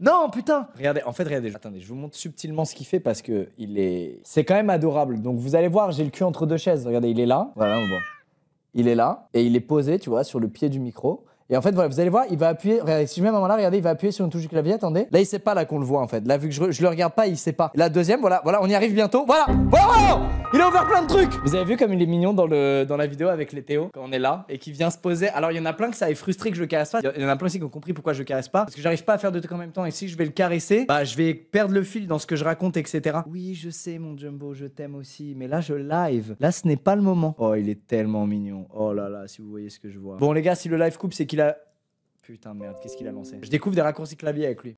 Non, putain Regardez, en fait, regardez. Attendez, je vous montre subtilement ce qu'il fait parce que il est. C'est quand même adorable. Donc vous allez voir, j'ai le cul entre deux chaises. Regardez, il est là. Voilà, on voit. Il est là et il est posé, tu vois, sur le pied du micro. Et en fait, voilà, vous allez voir, il va appuyer. Regardez, si je mets un moment là, regardez, il va appuyer sur une touche du clavier. Attendez. Là, il sait pas là qu'on le voit en fait. Là, vu que je, je le regarde pas, il sait pas. La deuxième, voilà, voilà, on y arrive bientôt. Voilà, voilà, voilà il a ouvert plein de trucs Vous avez vu comme il est mignon dans, le, dans la vidéo avec les Théo, quand on est là, et qui vient se poser. Alors, il y en a plein que ça est frustré que je le caresse pas. Il y en a plein aussi qui ont compris pourquoi je le caresse pas. Parce que j'arrive pas à faire deux trucs en même temps. Et si je vais le caresser, bah, je vais perdre le fil dans ce que je raconte, etc. Oui, je sais, mon Jumbo, je t'aime aussi. Mais là, je live. Là, ce n'est pas le moment. Oh, il est tellement mignon. Oh là là, si vous voyez ce que je vois. Bon, les gars, si le live coupe, c'est qu'il a Putain, merde, qu'est-ce qu'il a lancé Je découvre des raccourcis clavier avec lui.